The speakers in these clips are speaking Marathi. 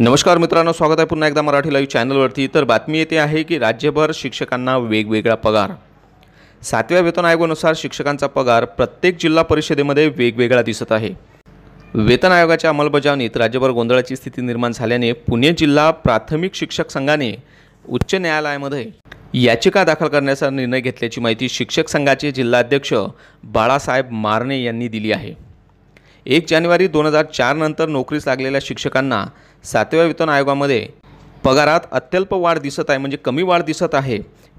नमस्कार मित्रांनो स्वागत आहे पुन्हा एकदा मराठी लाईव्ह चॅनलवरती तर बातमी येते आहे की राज्यभर शिक्षकांना वेगवेगळा पगार सातव्या वेतन आयोगानुसार शिक्षकांचा पगार प्रत्येक जिल्हा परिषदेमध्ये वेगवेगळा दिसत आहे वेतन आयोगाच्या अंमलबजावणीत राज्यभर गोंधळाची स्थिती निर्माण झाल्याने पुणे जिल्हा प्राथमिक शिक्षक संघाने उच्च न्यायालयामध्ये याचिका दाखल करण्याचा निर्णय घेतल्याची माहिती शिक्षक संघाचे जिल्हाध्यक्ष बाळासाहेब मारणे यांनी दिली आहे एक जानेवारी दोन हजार चारनंतर नोकरीस लागलेल्या शिक्षकांना सातव्या वेतन आयोगामध्ये पगारात अत्यल्प वाढ दिसत आहे म्हणजे कमी वाढ दिसत आहे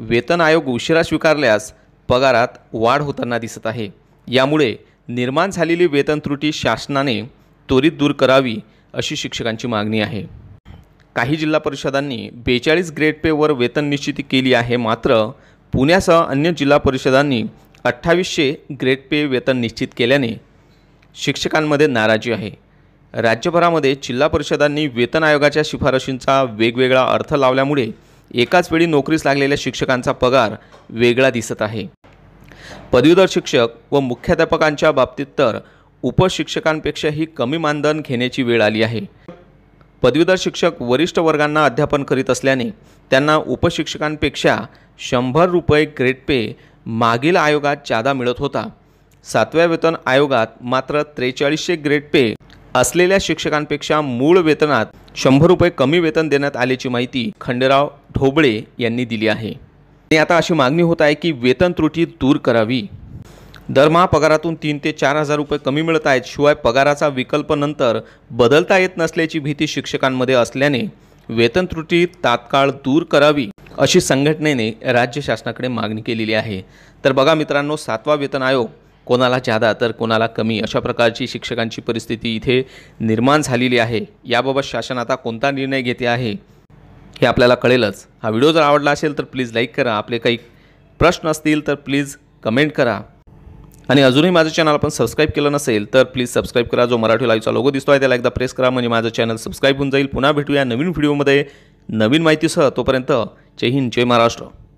वेतन आयोग उशिरा स्वीकारल्यास पगारात वाढ होताना दिसत आहे यामुळे निर्माण झालेली वेतन त्रुटी शासनाने त्वरित दूर करावी अशी शिक्षकांची मागणी आहे काही जिल्हा परिषदांनी बेचाळीस ग्रेड पेवर वेतन निश्चिती केली आहे मात्र पुण्यासह अन्य जिल्हा परिषदांनी अठ्ठावीसशे ग्रेड पे वेतन निश्चित केल्याने शिक्षकांमध्ये नाराजी आहे राज्यभरामध्ये जिल्हा परिषदांनी वेतन आयोगाच्या शिफारशींचा वेगवेगळा अर्थ लावल्यामुळे एकाच वेळी नोकरीस लागलेल्या शिक्षकांचा पगार वेगळा दिसत आहे पदवीधर शिक्षक व मुख्याध्यापकांच्या बाबतीत तर उपशिक्षकांपेक्षाही कमी मानधन घेण्याची वेळ आली आहे पदवीधर शिक्षक वरिष्ठ वर्गांना अध्यापन करीत असल्याने त्यांना उपशिक्षकांपेक्षा शंभर रुपये ग्रेड पे मागील आयोगात जादा मिळत होता सातव्या वेतन आयोगात मात्र त्रेचाळीसशे ग्रेड पे असलेल्या शिक्षकांपेक्षा मूळ वेतनात शंभर रुपये कमी वेतन देण्यात आल्याची माहिती खंडेराव ढोबळे यांनी दिली आहे आणि आता अशी मागणी होत आहे की वेतन त्रुटी दूर करावी दरमहा पगारातून तीन ते चार हजार रुपये कमी मिळत आहेत शिवाय पगाराचा विकल्प नंतर बदलता येत नसल्याची भीती शिक्षकांमध्ये असल्याने वेतन त्रुटी तात्काळ दूर करावी अशी संघटनेने राज्य शासनाकडे मागणी केलेली आहे तर बघा मित्रांनो सातवा वेतन आयोग कोणाला जादा तर कोणाला कमी अशा प्रकारची शिक्षकांची परिस्थिती इथे निर्माण झालेली आहे याबाबत शासन आता कोणता निर्णय घेते आहे हे आपल्याला कळेलच हा व्हिडिओ जर आवडला असेल तर प्लीज लाईक करा आपले काही प्रश्न असतील तर प्लीज कमेंट करा आणि अजूनही माझं चॅनल आपण सबस्क्राईब केलं नसेल तर प्लीज सबस्क्राईब करा जो मराठी लाईव्हचा लोगो दिसतो आहे त्याला एकदा प्रेस करा म्हणजे माझं चॅनल सबस्क्राईब होऊन जाईल पुन्हा भेटूया नवीन व्हिडिओमध्ये नवीन माहितीसह तोपर्यंत जय हिंद जय महाराष्ट्र